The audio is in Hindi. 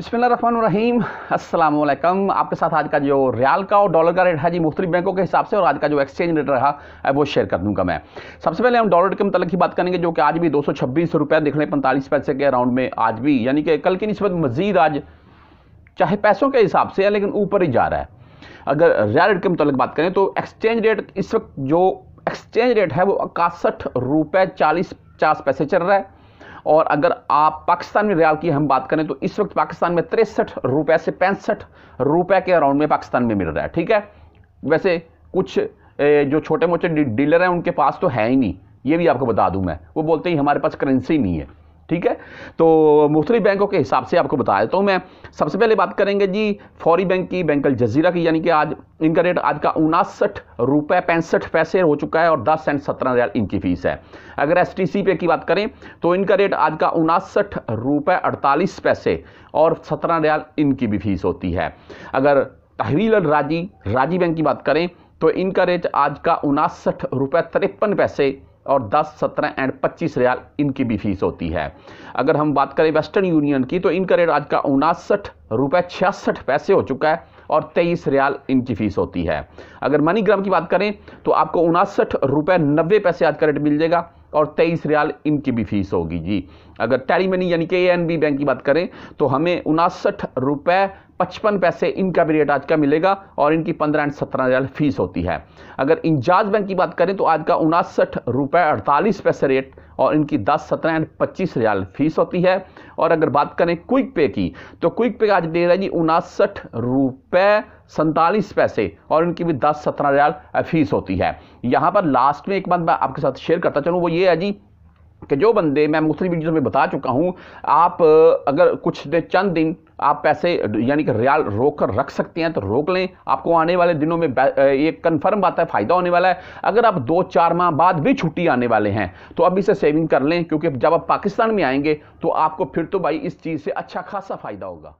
अस्सलाम वालेकुम आपके साथ आज का जो रियाल का और डॉलर का रेट है जी मुख्तलिफ बैंकों के हिसाब से और आज का जो एक्सचेंज रेट रहा है वो शेयर कर दूंगा मैं सबसे पहले हम डॉलर के मतलब की बात करेंगे जो कि आज भी दो सौ छब्बीस रुपये दिख रहे हैं पैंतालीस पैसे के अराउंड में आज भी यानी कि कल की नस्बत मजीद आज चाहे पैसों के हिसाब से है लेकिन ऊपर ही जा रहा है अगर रियाल रेट के मतलब बात करें तो एक्सचेंज रेट इस वक्त जो एक्सचेंज रेट है वो इकसठ रुपये चालीस पचास पैसे चल रहा है और अगर आप पाकिस्तान में रियाल की हम बात करें तो इस वक्त पाकिस्तान में तिरसठ रुपये से पैंसठ रुपये के अराउंड में पाकिस्तान में मिल रहा है ठीक है वैसे कुछ जो छोटे मोटे डीलर हैं उनके पास तो है ही नहीं ये भी आपको बता दूं मैं वो बोलते ही हमारे पास करेंसी नहीं है ठीक है तो मुख्तलि बैंकों के हिसाब से आपको बता देता हूँ तो मैं सबसे पहले बात करेंगे जी फौरी बैंक की बैंक जजीरा की यानी कि आज इनका रेट आज का उनासठ रुपये पैंसठ पैसे हो चुका है और दस सेंट सत्रह हज़ार इनकी फ़ीस है अगर एस टी सी पे की बात करें तो इनका रेट आज का उनासठ रुपये अड़तालीस पैसे और सत्रह हज़ार इनकी भी फ़ीस होती है अगर तहवील राजी राजी बैंक की बात करें तो इनका रेट आज का उनासठ रुपये तिरपन पैसे और 10, 17 एंड 25 रियाल इनकी भी फीस होती है अगर हम बात करें वेस्टर्न यूनियन की तो इनका रेट आज का उनासठ रुपये छियासठ पैसे हो चुका है और तेईस रियाल इनकी फ़ीस होती है अगर मनीग्राम की बात करें तो आपको उनासठ रुपये नब्बे पैसे आज का रेट मिल जाएगा और तेईस रियाल इनकी भी फीस होगी जी अगर टैली मनी यानी के ए बी बैंक की बात करें तो हमें उनासठ रुपये पचपन पैसे इनका भी रेट आज का मिलेगा और इनकी पंद्रह एंड सत्रह हज़ार फीस होती है अगर इंजाज बैंक की बात करें तो आज का उनासठ रुपये अड़तालीस पैसे रेट और इनकी दस सत्रह एंड पच्चीस हज़ार फीस होती है और अगर बात करें क्विक पे की तो क्विक पे का आज दे रहा है जी उनासठ रुपये सैंतालीस पैसे और इनकी भी दस सत्रह हज़ार फीस होती है यहाँ पर लास्ट में एक बात मैं आपके साथ शेयर करता चलूँ वो ये है जी कि जो बंदे मैं मुख्तलि वीडियो में बता चुका हूँ आप अगर कुछ चंद दिन आप पैसे यानी कि रियाल रोक कर रख सकते हैं तो रोक लें आपको आने वाले दिनों में ये कन्फर्म बात है फ़ायदा होने वाला है अगर आप दो चार माह बाद भी छुट्टी आने वाले हैं तो अभी से सेविंग कर लें क्योंकि जब आप पाकिस्तान में आएंगे तो आपको फिर तो भाई इस चीज़ से अच्छा खासा फ़ायदा होगा